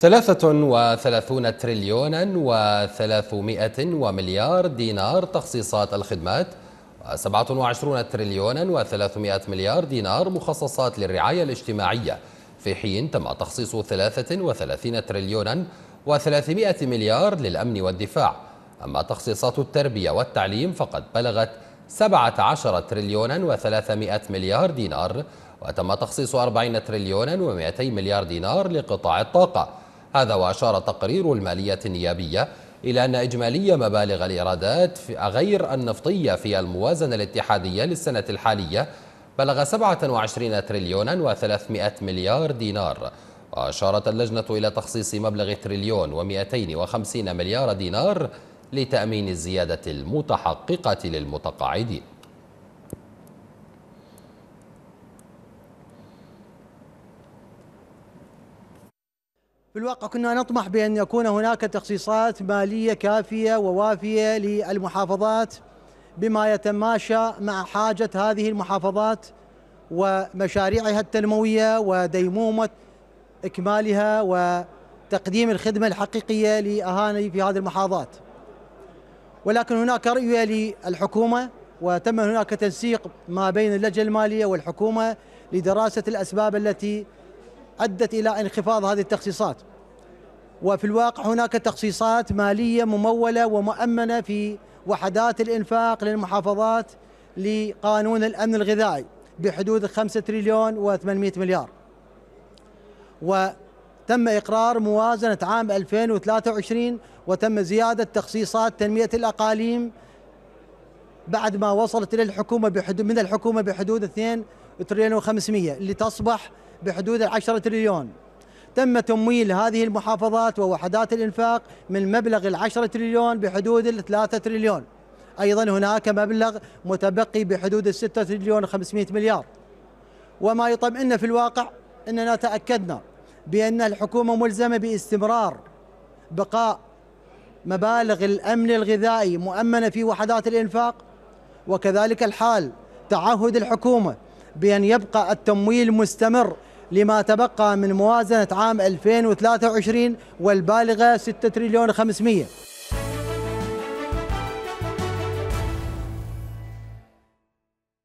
33 وثلاثون و300 ومليار دينار تخصيصات الخدمات وسبعة وعشرون تريليونا و300 مليار دينار مخصصات للرعاية الاجتماعية في حين تم تخصيص 33 وثلاثين و300 مليار للأمن والدفاع أما تخصيصات التربية والتعليم فقد بلغت 17 تريليونا و300 مليار دينار وتم تخصيص 40 تريليونا و200 مليار دينار لقطاع الطاقة هذا وأشار تقرير المالية النيابية إلى أن إجمالي مبالغ الإيرادات غير النفطية في الموازنة الاتحادية للسنة الحالية بلغ 27 تريليون و300 مليار دينار وأشارت اللجنة إلى تخصيص مبلغ تريليون و250 مليار دينار لتأمين الزيادة المتحققة للمتقاعدين في الواقع كنا نطمح بأن يكون هناك تخصيصات مالية كافية ووافية للمحافظات بما يتماشى مع حاجة هذه المحافظات ومشاريعها التنموية وديمومة إكمالها وتقديم الخدمة الحقيقية لأهالي في هذه المحافظات ولكن هناك رؤية للحكومة وتم هناك تنسيق ما بين اللجنة المالية والحكومة لدراسة الأسباب التي أدت إلى انخفاض هذه التخصيصات وفي الواقع هناك تخصيصات مالية ممولة ومؤمنة في وحدات الإنفاق للمحافظات لقانون الأمن الغذائي بحدود 5 تريليون و800 مليار وتم إقرار موازنة عام 2023 وتم زيادة تخصيصات تنمية الأقاليم بعد ما وصلت إلى الحكومة بحدود من الحكومة بحدود 2 تريليون و500 لتصبح بحدود العشرة تريليون تم تمويل هذه المحافظات ووحدات الإنفاق من مبلغ العشرة تريليون بحدود الثلاثة تريليون أيضا هناك مبلغ متبقي بحدود الستة تريليون خمسمائة 500 مليار وما يطمئن في الواقع أننا تأكدنا بأن الحكومة ملزمة باستمرار بقاء مبالغ الأمن الغذائي مؤمنة في وحدات الإنفاق وكذلك الحال تعهد الحكومة بأن يبقى التمويل مستمر لما تبقى من موازنة عام 2023 والبالغة 6 تريليون 500